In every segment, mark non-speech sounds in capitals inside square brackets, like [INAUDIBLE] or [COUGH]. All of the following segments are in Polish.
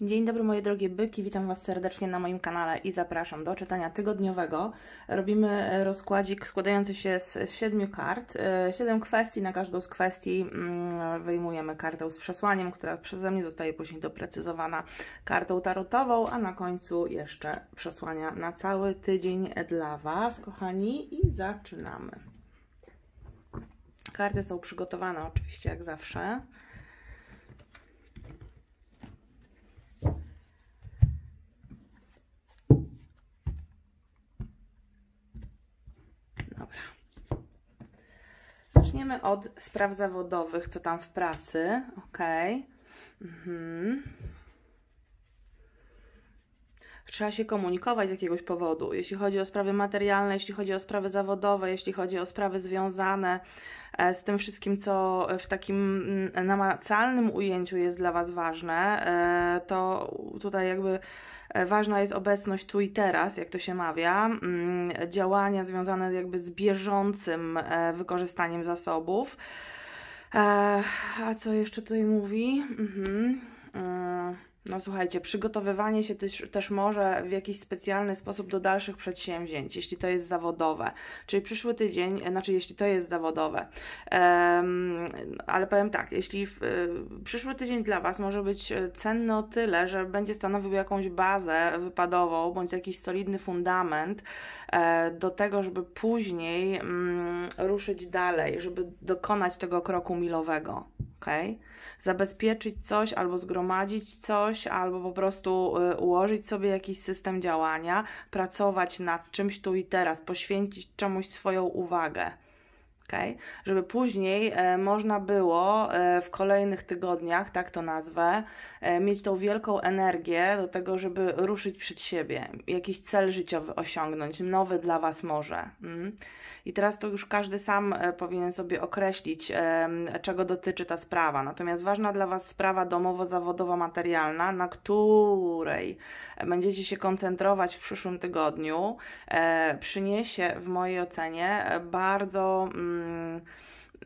Dzień dobry moje drogie byki, witam Was serdecznie na moim kanale i zapraszam do czytania tygodniowego. Robimy e, rozkładzik składający się z siedmiu kart, e, siedem kwestii, na każdą z kwestii mm, wyjmujemy kartę z przesłaniem, która przeze mnie zostaje później doprecyzowana kartą tarotową, a na końcu jeszcze przesłania na cały tydzień dla Was, kochani, i zaczynamy. Karty są przygotowane oczywiście jak zawsze. Zaczniemy od spraw zawodowych, co tam w pracy. Ok. Mhm trzeba się komunikować z jakiegoś powodu. Jeśli chodzi o sprawy materialne, jeśli chodzi o sprawy zawodowe, jeśli chodzi o sprawy związane e, z tym wszystkim, co w takim mm, namacalnym ujęciu jest dla Was ważne, e, to tutaj jakby e, ważna jest obecność tu i teraz, jak to się mawia, mm, działania związane jakby z bieżącym wykorzystaniem zasobów. A co jeszcze tutaj mówi? Mhm. No słuchajcie, przygotowywanie się też, też może w jakiś specjalny sposób do dalszych przedsięwzięć, jeśli to jest zawodowe. Czyli przyszły tydzień, e, znaczy jeśli to jest zawodowe. Um, ale powiem tak, jeśli w, e, przyszły tydzień dla Was może być e, cenny o tyle, że będzie stanowił jakąś bazę wypadową bądź jakiś solidny fundament do tego, żeby później mm, ruszyć dalej, żeby dokonać tego kroku milowego ok? Zabezpieczyć coś, albo zgromadzić coś, albo po prostu y, ułożyć sobie jakiś system działania, pracować nad czymś tu i teraz, poświęcić czemuś swoją uwagę okay? żeby później e, można było e, w kolejnych tygodniach, tak to nazwę, e, mieć tą wielką energię do tego, żeby ruszyć przed siebie, jakiś cel życiowy osiągnąć, nowy dla Was może. Mm. I teraz to już każdy sam powinien sobie określić, czego dotyczy ta sprawa. Natomiast ważna dla Was sprawa domowo-zawodowo-materialna, na której będziecie się koncentrować w przyszłym tygodniu, przyniesie w mojej ocenie bardzo. Mm, Mm,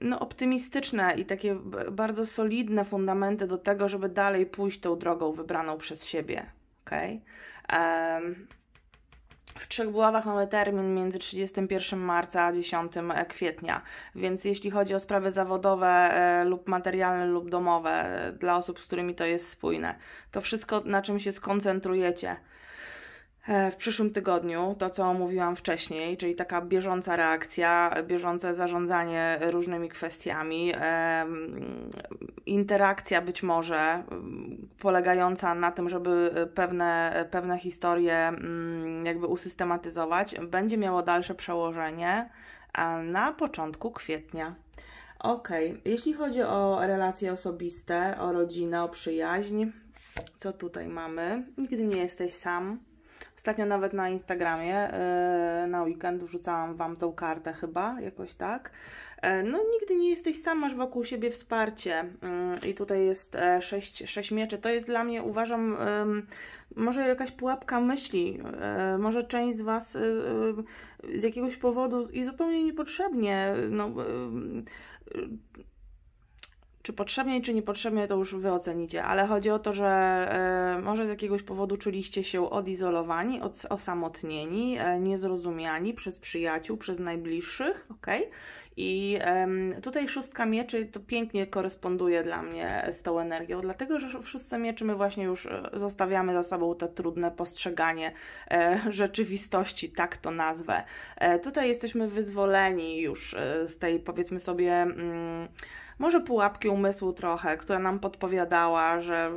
no, optymistyczne i takie bardzo solidne fundamenty do tego, żeby dalej pójść tą drogą wybraną przez siebie. Okay? Um, w Trzech Buławach mamy termin między 31 marca a 10 kwietnia, więc jeśli chodzi o sprawy zawodowe e, lub materialne lub domowe e, dla osób, z którymi to jest spójne, to wszystko, na czym się skoncentrujecie – E, w przyszłym tygodniu, to co mówiłam wcześniej, czyli taka bieżąca reakcja, bieżące zarządzanie różnymi kwestiami, interakcja być może polegająca na tym, żeby pewne, pewne historie mm, jakby usystematyzować, będzie miało dalsze przełożenie na początku kwietnia. Ok, jeśli chodzi o relacje osobiste, o rodzinę, o przyjaźń, co tutaj mamy? Nigdy nie jesteś sam Ostatnio nawet na Instagramie e, na weekend wrzucałam Wam tą kartę chyba, jakoś tak. E, no nigdy nie jesteś sam, masz wokół siebie wsparcie. Mm, I tutaj jest e, sześć, sześć mieczy. To jest dla mnie, uważam, może jakaś pułapka myśli. Może część z Was z jakiegoś powodu i zupełnie niepotrzebnie no, czy potrzebnie, czy niepotrzebnie, to już wy ocenicie, ale chodzi o to, że y, może z jakiegoś powodu czuliście się odizolowani, od, osamotnieni, y, niezrozumiani przez przyjaciół, przez najbliższych, ok? I y, tutaj szóstka mieczy to pięknie koresponduje dla mnie z tą energią, dlatego że w szóstce mieczy my właśnie już e, zostawiamy za sobą te trudne postrzeganie rzeczywistości, tak to nazwę. tutaj jesteśmy wyzwoleni już z tej, powiedzmy sobie, mm, może pułapki umysłu trochę, która nam podpowiadała, że,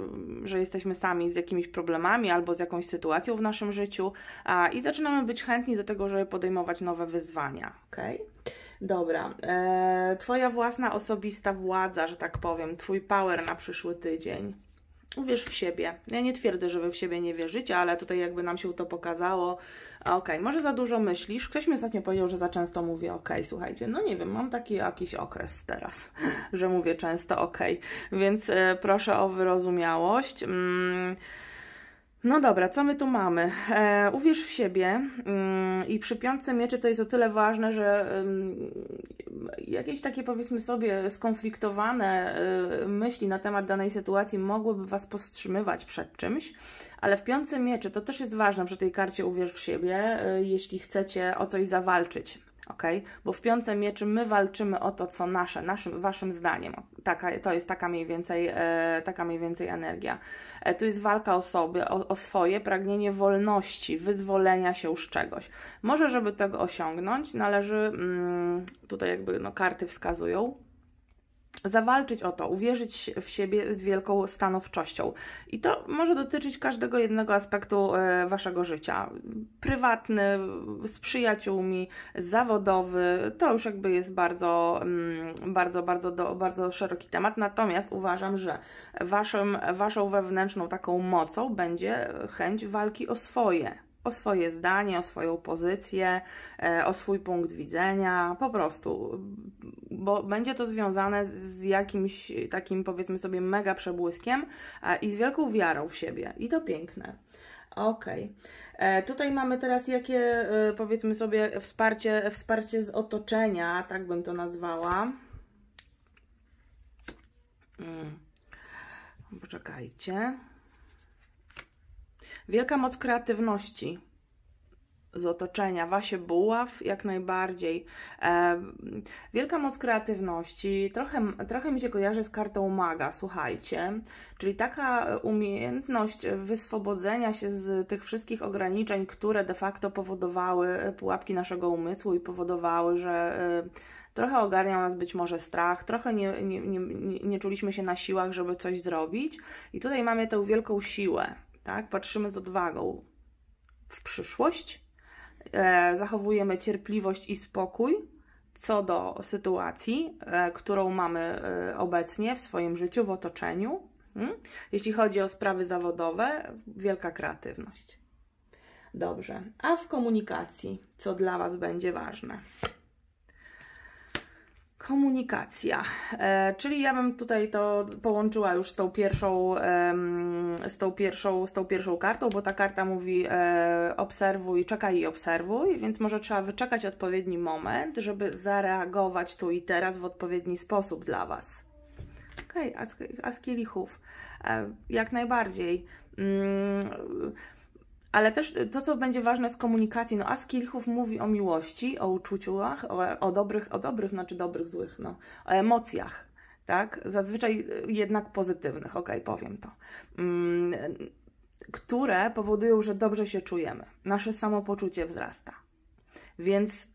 że jesteśmy sami z jakimiś problemami albo z jakąś sytuacją w naszym życiu a, i zaczynamy być chętni do tego, żeby podejmować nowe wyzwania. Okay? Dobra, e, Twoja własna osobista władza, że tak powiem, Twój power na przyszły tydzień. Uwierz w siebie. Ja nie twierdzę, że wy w siebie nie wierzycie, ale tutaj jakby nam się to pokazało. Okej, okay, może za dużo myślisz. Ktoś mi ostatnio powiedział, że za często mówię okej. Okay. Słuchajcie, no nie wiem, mam taki jakiś okres teraz, [LAUGHS] że mówię często okej. Okay. Więc y, proszę o wyrozumiałość. Mm. No dobra, co my tu mamy? E, uwierz w siebie mm, i przy piątce mieczy to jest o tyle ważne, że mm, jakieś takie powiedzmy sobie skonfliktowane e, myśli na temat danej sytuacji mogłyby Was powstrzymywać przed czymś, ale w piątce mieczy to też jest ważne przy tej karcie uwierz w siebie, e, jeśli chcecie o coś zawalczyć ok? Bo w piące mieczy my walczymy o to, co nasze, naszym, waszym zdaniem. Taka, to jest taka mniej więcej, e, taka mniej więcej energia. E, to jest walka o sobie, o, o, swoje, pragnienie wolności, wyzwolenia się z czegoś. Może, żeby tego osiągnąć, należy, mm, tutaj jakby no, karty wskazują, zawalczyć o to, uwierzyć w siebie z wielką stanowczością. I to może dotyczyć każdego jednego aspektu e, waszego życia. Prywatny, z przyjaciółmi, zawodowy, to już jakby jest bardzo, mm, bardzo, bardzo, bardzo szeroki temat. Natomiast uważam, że waszym, waszą wewnętrzną taką mocą będzie chęć walki o swoje, o swoje zdanie, o swoją pozycję, e, o swój punkt widzenia, po prostu bo będzie to związane z jakimś takim powiedzmy sobie mega przebłyskiem e, i z wielką wiarą w siebie i to piękne. OK. E, tutaj mamy teraz jakie, e, powiedzmy sobie, wsparcie, wsparcie z otoczenia, tak bym to nazwała. Mm. Poczekajcie. Wielka moc kreatywności z otoczenia, Wasie Buław jak najbardziej. E, wielka moc kreatywności, trochę, trochę mi się kojarzy z kartą maga, słuchajcie, czyli taka umiejętność wyswobodzenia się z tych wszystkich ograniczeń, które de facto powodowały e, pułapki naszego umysłu i powodowały, że e, trochę ogarniał nas być może strach, trochę nie, nie, nie, nie czuliśmy się na siłach, żeby coś zrobić i tutaj mamy tę wielką siłę, tak, patrzymy z odwagą w przyszłość, E, zachowujemy cierpliwość i spokój co do sytuacji, e, którą mamy e, obecnie w swoim życiu, w otoczeniu. Hmm? Jeśli chodzi o sprawy zawodowe, wielka kreatywność. Dobrze, a w komunikacji, co dla Was będzie ważne? Komunikacja, e, czyli ja bym tutaj to połączyła już z tą pierwszą, z tą pierwszą, z tą pierwszą kartą, bo ta karta mówi e, obserwuj, czekaj i obserwuj, więc może trzeba wyczekać odpowiedni moment, żeby zareagować tu i teraz w odpowiedni sposób dla Was. Okej, okay, a z kielichów, e, jak najbardziej mm, ale też to, co będzie ważne z komunikacji, no As Kilchów mówi o miłości, o uczuciach, o, o, dobrych, o dobrych, znaczy dobrych, złych, no, o emocjach, tak? Zazwyczaj y, jednak pozytywnych, okej, okay, powiem to. Mm, które powodują, że dobrze się czujemy. Nasze samopoczucie wzrasta. Więc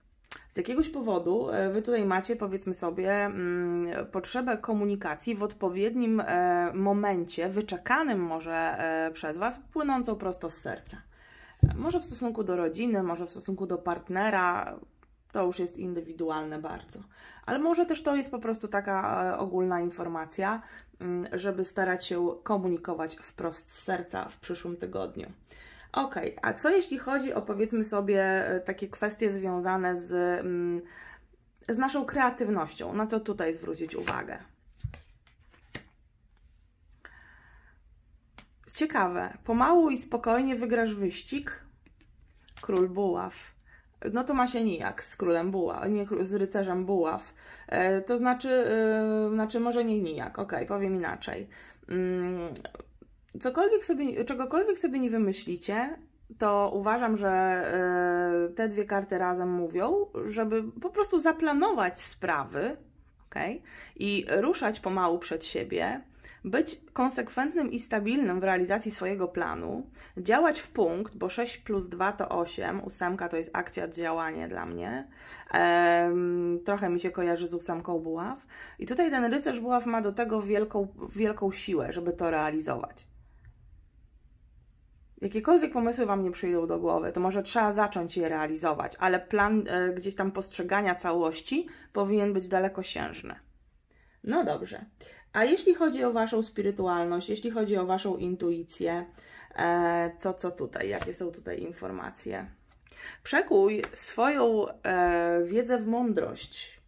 z jakiegoś powodu y, wy tutaj macie, powiedzmy sobie, mm, potrzebę komunikacji w odpowiednim e, momencie, wyczekanym może e, przez was, płynącą prosto z serca. Może w stosunku do rodziny, może w stosunku do partnera, to już jest indywidualne bardzo. Ale może też to jest po prostu taka e, ogólna informacja, mm, żeby starać się komunikować wprost z serca w przyszłym tygodniu. Ok, a co jeśli chodzi o powiedzmy sobie e, takie kwestie związane z, mm, z naszą kreatywnością? Na co tutaj zwrócić uwagę? Ciekawe. Pomału i spokojnie wygrasz wyścig. Król buław. No to ma się nijak z królem buław, nie z rycerzem buław. E, to znaczy, e, znaczy może nie nijak, ok, powiem inaczej. Mm, cokolwiek sobie, czegokolwiek sobie nie wymyślicie, to uważam, że e, te dwie karty razem mówią, żeby po prostu zaplanować sprawy, OK, I ruszać pomału przed siebie, być konsekwentnym i stabilnym w realizacji swojego planu, działać w punkt, bo 6 plus 2 to 8, ósemka to jest akcja, działanie dla mnie. Ehm, trochę mi się kojarzy z ósemką buław. I tutaj ten rycerz buław ma do tego wielką, wielką siłę, żeby to realizować. Jakiekolwiek pomysły Wam nie przyjdą do głowy, to może trzeba zacząć je realizować, ale plan e, gdzieś tam postrzegania całości powinien być dalekosiężny. No dobrze. A jeśli chodzi o Waszą spirytualność, jeśli chodzi o Waszą intuicję, e, to co tutaj? Jakie są tutaj informacje? Przekuj swoją e, wiedzę w mądrość,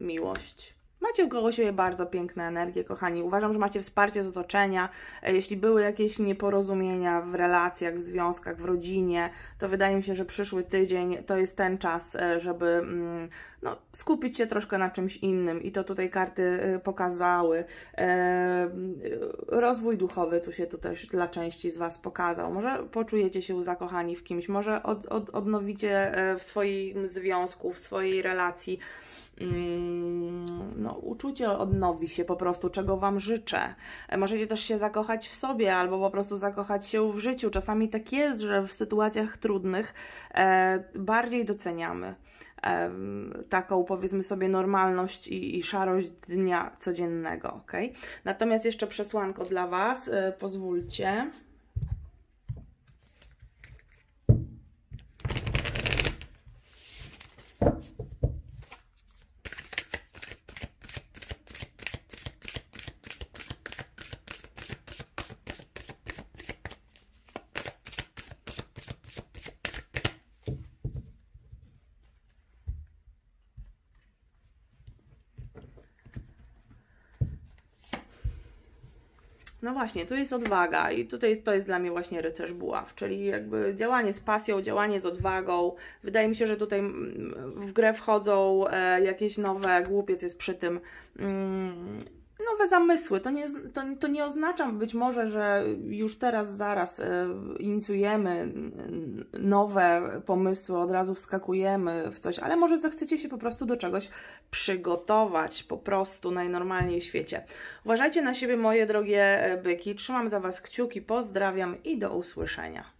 miłość. Macie koło siebie bardzo piękne energie, kochani. Uważam, że macie wsparcie z otoczenia. E, jeśli były jakieś nieporozumienia w relacjach, w związkach, w rodzinie, to wydaje mi się, że przyszły tydzień to jest ten czas, e, żeby mm, no, skupić się troszkę na czymś innym. I to tutaj karty e, pokazały. Rozwój duchowy tu się tu też dla części z Was pokazał. Może poczujecie się zakochani w kimś, może od, od, odnowicie w swoim związku, w swojej relacji mm, no, uczucie odnowi się po prostu, czego Wam życzę. Możecie też się zakochać w sobie albo po prostu zakochać się w życiu. Czasami tak jest, że w sytuacjach trudnych e, bardziej doceniamy e, taką powiedzmy sobie normalność i, i szarość dnia codziennego, Okay. Natomiast jeszcze przesłanko dla Was, e, pozwólcie. No właśnie, tu jest odwaga i tutaj jest, to jest dla mnie właśnie rycerz buław, czyli jakby działanie z pasją, działanie z odwagą. Wydaje mi się, że tutaj mm, w grę wchodzą e, jakieś nowe, głupiec jest przy tym, mm, nowe zamysły. To nie, to, to nie oznacza być może, że już teraz, zaraz e, inicjujemy nowe pomysły, od razu wskakujemy w coś, ale może zechcecie się po prostu do czegoś przygotować, po prostu najnormalniej w świecie. Uważajcie na siebie, moje drogie byki. Trzymam za Was kciuki, pozdrawiam i do usłyszenia.